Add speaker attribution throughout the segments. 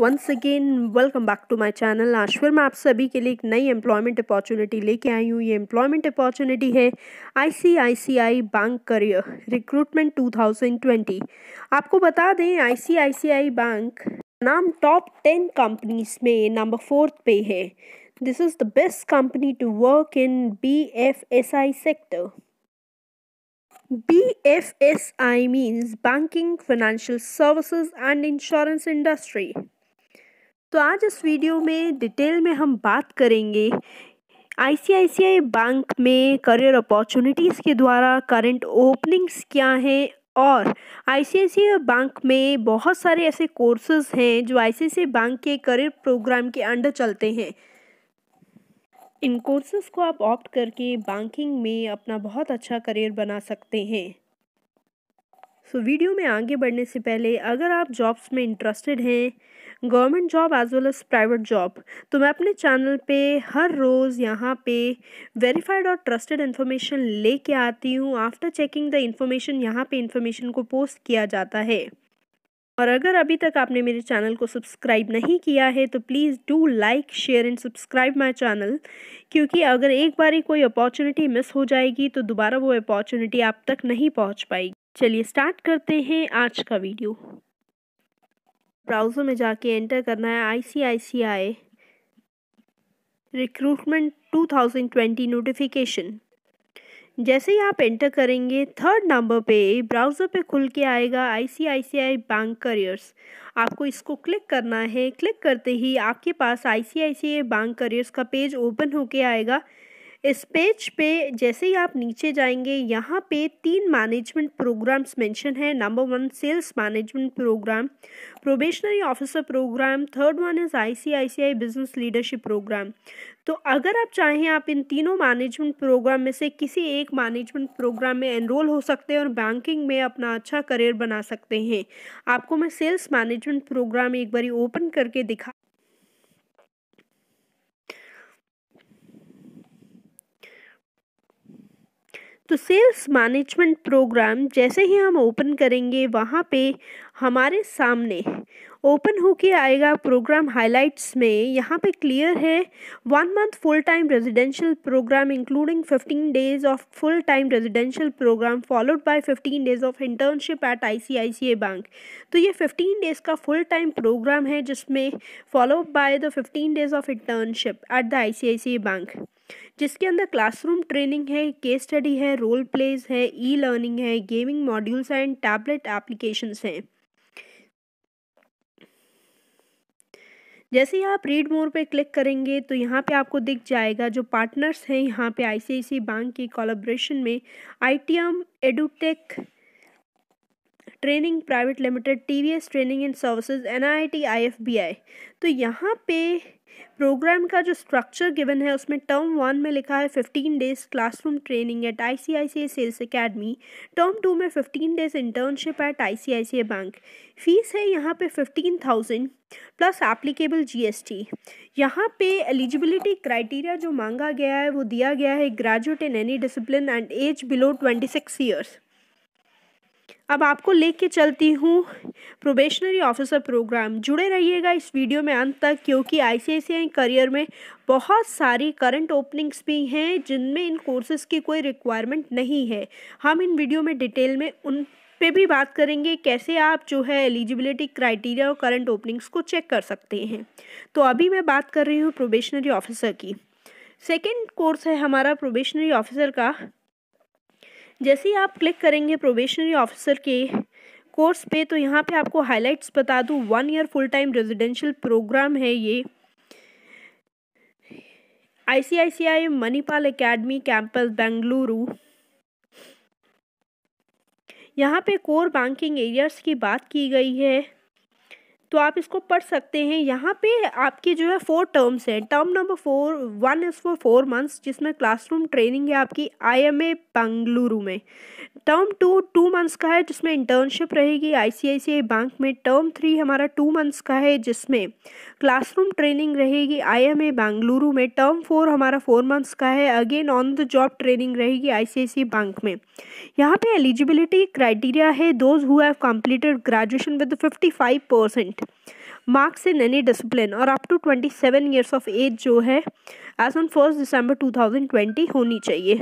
Speaker 1: Once again welcome back to my channel आश्वर मैं आप सभी के लिए एक नई एम्प्लॉयमेंट अपॉर्चुनिटी लेके आई हूँ ये एम्प्लॉयमेंट अपॉर्चुनिटी है आईसीआईसीआई बैंक करियर रिक्रूटमेंट 2020 आपको बता दें आईसीआईसीआई बैंक नाम टॉप टेन कंपनीज में नंबर फोर्थ पे है this is the best company to work in B F S I sector BFSI means Banking, Financial Services and Insurance Industry. तो आज इस वीडियो में डिटेल में हम बात करेंगे आईसीआईसीआई बैंक में करियर अपॉर्चुनिटीज़ के द्वारा करंट ओपनिंग्स क्या हैं और आईसीआईसीआई बैंक में बहुत सारे ऐसे कोर्सेज हैं जो आईसीआईसीआई बैंक के करियर प्रोग्राम के अंडर चलते हैं इन कोर्सेज को आप ऑप्ट करके बैंकिंग में अपना बहुत अच्छा करियर बना सकते हैं सो so, वीडियो में आगे बढ़ने से पहले अगर आप जॉब्स में इंटरेस्टेड हैं government job as well as private job तो मैं अपने चैनल पे हर रोज़ यहाँ पे वेरीफाइड और ट्रस्टेड इन्फॉर्मेशन लेके आती हूँ आफ्टर चेकिंग द इन्फॉर्मेशन यहाँ पे इन्फॉर्मेशन को पोस्ट किया जाता है और अगर अभी तक आपने मेरे चैनल को सब्सक्राइब नहीं किया है तो please do like share and subscribe my channel क्योंकि अगर एक बार ही कोई अपॉर्चुनिटी मिस हो जाएगी तो दोबारा वो अपॉर्चुनिटी आप तक नहीं पहुंच पाएगी चलिए स्टार्ट करते हैं आज का वीडियो ब्राउज़र में जाके एंटर करना है आईसीआईसीआई रिक्रूटमेंट 2020 नोटिफिकेशन जैसे ही आप एंटर करेंगे थर्ड नंबर पे ब्राउज़र पे खुल के आएगा आईसीआईसीआई बैंक करियर्स आपको इसको क्लिक करना है क्लिक करते ही आपके पास आईसीआईसीआई बैंक करियर्स का पेज ओपन होके आएगा इस पेज पे जैसे ही आप नीचे जाएंगे यहाँ पे तीन मैनेजमेंट प्रोग्राम्स मेंशन है number one sales management program probationary officer program third one is ICICI business leadership program तो अगर आप चाहें आप इन तीनों मैनेजमेंट प्रोग्राम में से किसी एक मैनेजमेंट प्रोग्राम में एनरोल हो सकते हैं और बैंकिंग में अपना अच्छा करियर बना सकते हैं आपको मैं सेल्स मैनेजमेंट प्रोग्राम एक बार ओपन करके दिखा तो सेल्स मैनेजमेंट प्रोग्राम जैसे ही हम ओपन करेंगे वहाँ पे हमारे सामने ओपन होके आएगा प्रोग्राम हाइलाइट्स में यहाँ पे क्लियर है one month full time residential program including fifteen days of full time residential program followed by fifteen days of internship at ICICI bank तो ये फिफ्टीन डेज का फुल टाइम प्रोग्राम है जिसमें followed by the fifteen days of internship at the I bank जिसके अंदर classroom training है case study है role plays है ई लर्निंग है gaming modules and tablet applications हैं जैसे ही आप रीड मोर पे क्लिक करेंगे तो यहाँ पे आपको दिख जाएगा जो पार्टनर्स हैं यहाँ पे आईसीआईसी बैंक के कोलाब्रेशन में ITM edutech training private limited TVS training and services NIT IFBI तो यहाँ पे प्रोग्राम का जो स्ट्रक्चर गिवन है उसमें टर्म वन में लिखा है fifteen days classroom training at I C I C I sales academy term two में fifteen days internship at I C I C I bank fees है यहाँ पे fifteen thousand plus applicable GST यहाँ पे eligibility criteria जो मांगा गया है वो दिया गया है graduate in any discipline and age below twenty six years अब आपको लेके चलती हूँ प्रोबेशनरी ऑफिसर प्रोग्राम जुड़े रहिएगा इस वीडियो में अंत तक क्योंकि आईसीआईसीआई करियर में बहुत सारी करंट ओपनिंग्स भी हैं जिनमें इन कोर्सेज़ की कोई रिक्वायरमेंट नहीं है हम इन वीडियो में डिटेल में उन पे भी बात करेंगे कैसे आप जो है एलिजिबिलिटी क्राइटेरिया और करंट ओपनिंग्स को चेक कर सकते हैं तो अभी मैं बात कर रही हूँ प्रोबेशनरी ऑफिसर की सेकेंड कोर्स है हमारा प्रोबेशनरी ऑफिसर का जैसे ही आप क्लिक करेंगे प्रोबेशनरी ऑफिसर के कोर्स पे तो यहाँ पे आपको हाइलाइट्स बता दूँ one year full time residential program है ये ICICI Manipal academy campus Bengaluru यहाँ पे कोर बैंकिंग एरियाज की बात की गई है तो आप इसको पढ़ सकते हैं यहाँ पे आपके जो है फोर टर्म्स हैं term number four one is for four months जिसमें क्लासरूम ट्रेनिंग है आपकी आईएमए बेंगलुरु में टर्म टू टू मंथ्स का है जिसमें इंटर्नशिप रहेगी आईसीआईसीआई बैंक में टर्म थ्री हमारा टू मंथ्स का है जिसमें क्लासरूम ट्रेनिंग रहेगी आई बेंगलुरु में टर्म फोर हमारा फोर मंथ्स का है again on the job training रहेगी आई बैंक में यहाँ पे एलिजिबिलिटी क्राइटेरिया है those who have completed graduation with fifty five percent at marks in any discipline और up to twenty seven years of age जो है age on first December two thousand twenty होनी चाहिए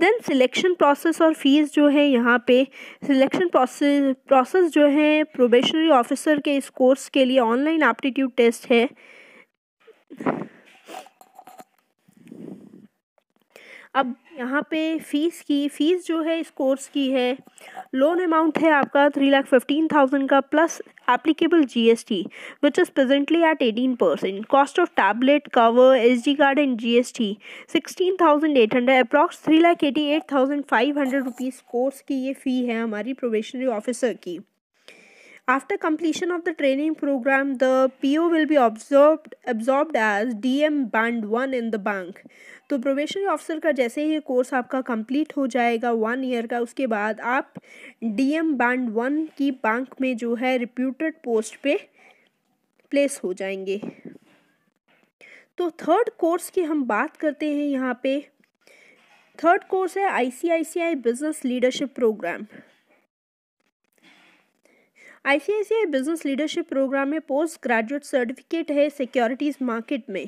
Speaker 1: then selection process और fees जो है यहाँ पे सिलेक्शन प्रोसेस प्रोसेस जो है प्रोबेशनरी ऑफिसर के इस कोर्स के लिए ऑनलाइन एप्टीट्यूड टेस्ट है अब यहाँ पे फ़ीस की फ़ीस जो है इस कोर्स की है लोन अमाउंट है आपका थ्री लाख फिफ्टीन थाउजेंड का plus applicable G S T which is presently at eighteen percent cost of tablet cover S D card and G S T sixteen thousand eight hundred approx three lakh eighty eight thousand five hundred rupees course की ये fee है हमारी probationary officer की After completion of the training program, the PO will be absorbed absorbed as DM band one in the bank. तो probationary officer का जैसे ही course आपका complete हो जाएगा वन ईयर का उसके बाद आप डीएम बैंड वन की बैंक में जो है रिप्यूटेड पोस्ट पे प्लेस हो जाएंगे तो थर्ड कोर्स की हम बात करते हैं यहाँ पे थर्ड कोर्स है ICICI business leadership program ICICI business leadership program में पोस्ट ग्रेजुएट सर्टिफिकेट है सिक्योरिटीज़ मार्केट में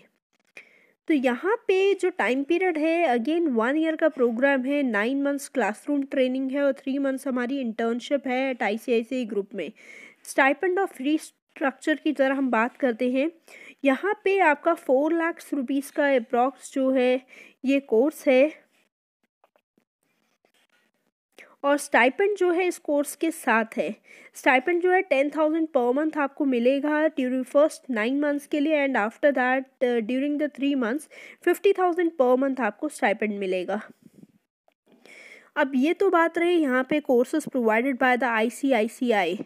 Speaker 1: तो यहाँ पे जो टाइम पीरियड है अगेन वन ईयर का प्रोग्राम है नाइन मंथ्स क्लासरूम ट्रेनिंग है और थ्री मंथ्स हमारी इंटर्नशिप है एट आई ग्रुप में स्टाइपेंड ऑफ फ्री स्ट्रक्चर की तरह हम बात करते हैं यहाँ पे आपका फोर लाख रुपीज़ का अप्रॉक्स जो है ये कोर्स है और स्टाइपेंड जो है इस कोर्स के साथ है स्टाइपेंड जो है टेन थाउजेंड पर मंथ आपको मिलेगा ड्यूरिंग फर्स्ट नाइन मंथ्स के लिए and after that during the three months fifty thousand per month आपको स्टाइपेंड मिलेगा अब ये तो बात रही यहाँ पे courses provided by the ICICI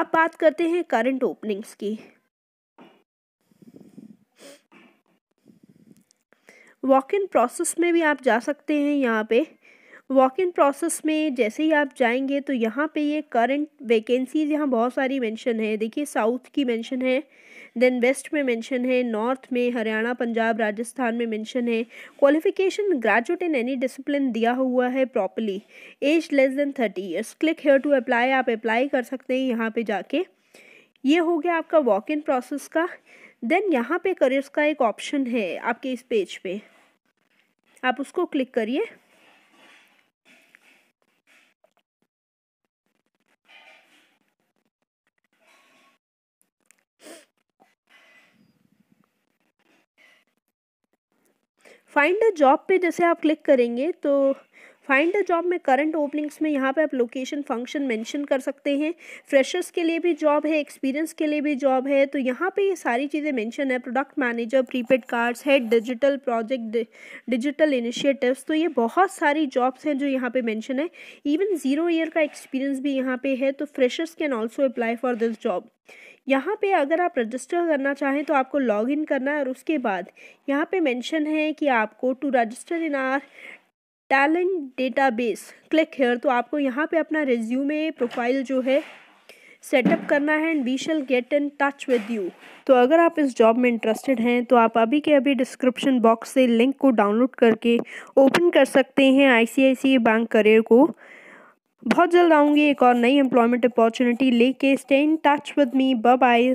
Speaker 1: अब बात करते हैं करंट ओपनिंग्स की वॉक इन प्रोसेस में भी आप जा सकते हैं यहाँ पे वॉक इन प्रोसेस में जैसे ही आप जाएंगे तो यहाँ पे ये करंट वैकेंसीज यहाँ बहुत सारी मेंशन है देखिए साउथ की मेंशन है देन वेस्ट में मेंशन है नॉर्थ में हरियाणा पंजाब राजस्थान में मेंशन है qualification graduate in any discipline दिया हुआ है properly age less than thirty years click here to apply आप अप्लाई कर सकते हैं यहाँ पर जाके ये हो गया आपका वॉक इन प्रोसेस का देन यहाँ पे करियर्स का एक ऑप्शन है आपके इस पेज पे आप उसको क्लिक करिए फाइंड अ जॉब पे जैसे आप क्लिक करेंगे तो फाइंड द जॉब में करंट ओपनिंग्स में यहाँ पे आप लोकेशन फंक्शन मेंशन कर सकते हैं फ्रेशर्स के लिए भी जॉब है एक्सपीरियंस के लिए भी जॉब है तो यहाँ पे ये सारी चीज़ें मेंशन है प्रोडक्ट मैनेजर प्रीपेड कार्ड्स है डिजिटल प्रोजेक्ट डिजिटल इनिशिएटिव्स तो ये बहुत सारी जॉब्स हैं जो यहाँ पे मैंशन है इवन ज़ीरो ईयर का एक्सपीरियंस भी यहाँ पे है तो freshers can also apply for this job यहाँ पे अगर आप रजिस्टर करना चाहें तो आपको लॉग इन करना है और उसके बाद यहाँ पे मेंशन है कि आपको to register in our talent database click here तो आपको यहाँ पे अपना रिज्यूमे प्रोफाइल जो है सेटअप करना है and we shall get in touch with you तो अगर आप इस जॉब में इंटरेस्टेड हैं तो आप अभी के अभी डिस्क्रिप्शन बॉक्स से लिंक को डाउनलोड करके ओपन कर सकते हैं आईसीआईसीआई बैंक करियर को बहुत जल्द आऊँगी एक और नई एम्प्लॉयमेंट अपॉर्चुनिटी लेके stay in touch with me bye